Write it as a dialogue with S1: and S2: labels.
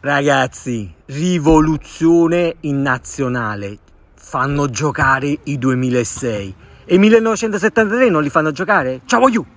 S1: Ragazzi, rivoluzione in nazionale. Fanno giocare i 2006 e i 1973 non li fanno giocare? Ciao you!